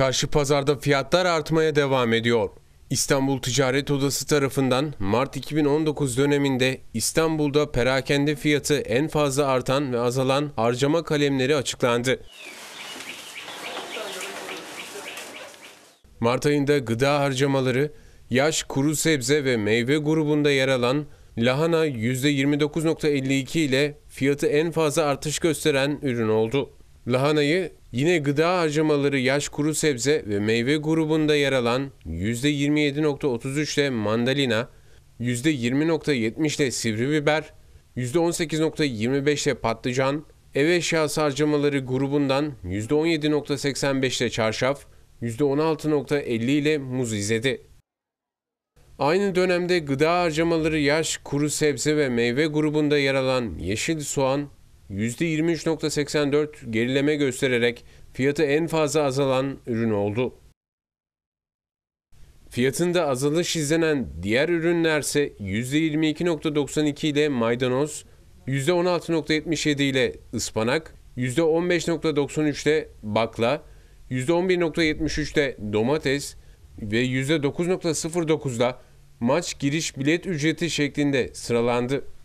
Çarşı pazarda fiyatlar artmaya devam ediyor. İstanbul Ticaret Odası tarafından Mart 2019 döneminde İstanbul'da perakende fiyatı en fazla artan ve azalan harcama kalemleri açıklandı. Mart ayında gıda harcamaları, yaş, kuru sebze ve meyve grubunda yer alan lahana %29.52 ile fiyatı en fazla artış gösteren ürün oldu. Lahanayı Yine gıda harcamaları yaş kuru sebze ve meyve grubunda yer alan %27.33 ile mandalina, %20.70 ile sivri biber, %18.25 ile patlıcan, ev eşyası harcamaları grubundan %17.85 ile çarşaf, %16.50 ile muz izledi. Aynı dönemde gıda harcamaları yaş, kuru sebze ve meyve grubunda yer alan yeşil soğan %23.84 gerileme göstererek fiyatı en fazla azalan ürün oldu. Fiyatında azalış izlenen diğer ürünler ise %22.92 ile maydanoz, %16.77 ile ıspanak, %15.93 ile bakla, %11.73 ile domates ve %9.09 ile maç giriş bilet ücreti şeklinde sıralandı.